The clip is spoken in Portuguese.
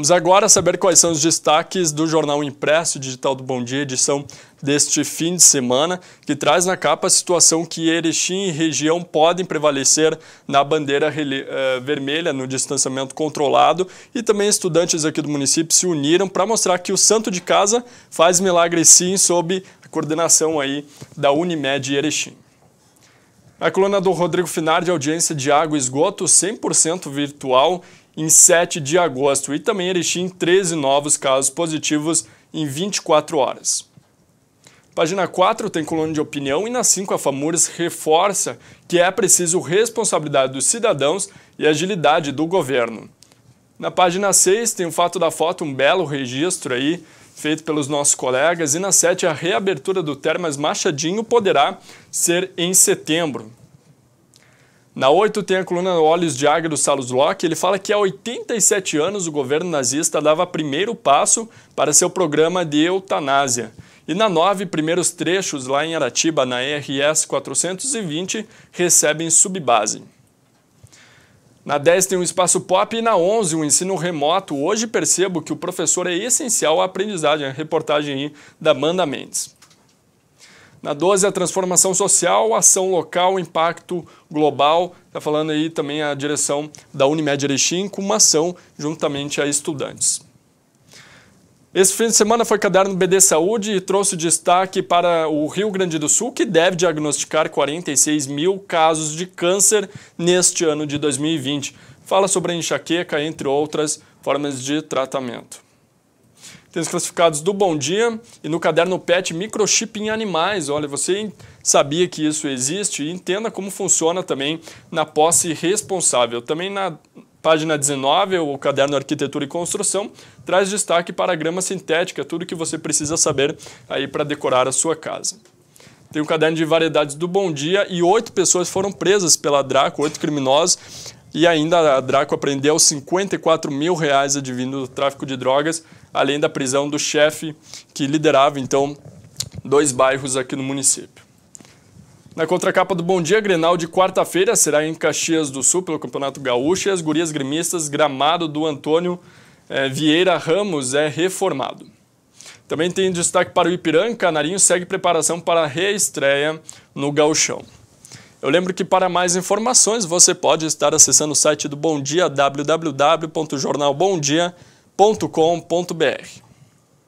Vamos agora saber quais são os destaques do jornal impresso digital do Bom Dia, edição deste fim de semana, que traz na capa a situação que Erechim e região podem prevalecer na bandeira eh, vermelha, no distanciamento controlado, e também estudantes aqui do município se uniram para mostrar que o santo de casa faz milagre sim, sob a coordenação aí da Unimed Erechim. A coluna do Rodrigo Finardi, audiência de água e esgoto 100% virtual em 7 de agosto e também Erechim 13 novos casos positivos em 24 horas. Página 4 tem coluna de opinião e na 5 a FAMURS reforça que é preciso responsabilidade dos cidadãos e agilidade do governo. Na página 6 tem o fato da foto, um belo registro aí feito pelos nossos colegas e na 7 a reabertura do Termas Machadinho poderá ser em setembro. Na 8 tem a coluna Olhos de Águia do Salos Locke. Ele fala que há 87 anos o governo nazista dava primeiro passo para seu programa de eutanásia. E na 9, primeiros trechos lá em Aratiba, na RS 420, recebem subbase. Na 10 tem um espaço pop e na 11 um ensino remoto. Hoje percebo que o professor é essencial à aprendizagem. A reportagem aí da Amanda Mendes. Na 12, a transformação social, ação local, impacto global. Está falando aí também a direção da Unimed Erechim com uma ação juntamente a estudantes. Esse fim de semana foi caderno BD Saúde e trouxe destaque para o Rio Grande do Sul, que deve diagnosticar 46 mil casos de câncer neste ano de 2020. Fala sobre a enxaqueca, entre outras formas de tratamento tem os classificados do Bom Dia e no caderno PET Microchip em Animais. Olha, você sabia que isso existe? entenda como funciona também na posse responsável. Também na Página 19, o caderno Arquitetura e Construção, traz destaque para a grama sintética, tudo que você precisa saber aí para decorar a sua casa. Tem o caderno de variedades do Bom Dia e oito pessoas foram presas pela Draco, oito criminosos, e ainda a Draco apreendeu 54 mil reais advindo do tráfico de drogas além da prisão do chefe que liderava então dois bairros aqui no município. Na contracapa do Bom Dia, Grenal de quarta-feira será em Caxias do Sul pelo Campeonato Gaúcho e as gurias gremistas Gramado do Antônio eh, Vieira Ramos é reformado. Também tem destaque para o Ipiranga, Canarinho segue preparação para a reestreia no Gauchão. Eu lembro que para mais informações você pode estar acessando o site do Bom Dia, www.jornalbomdia.com www.ecoagro.com.br.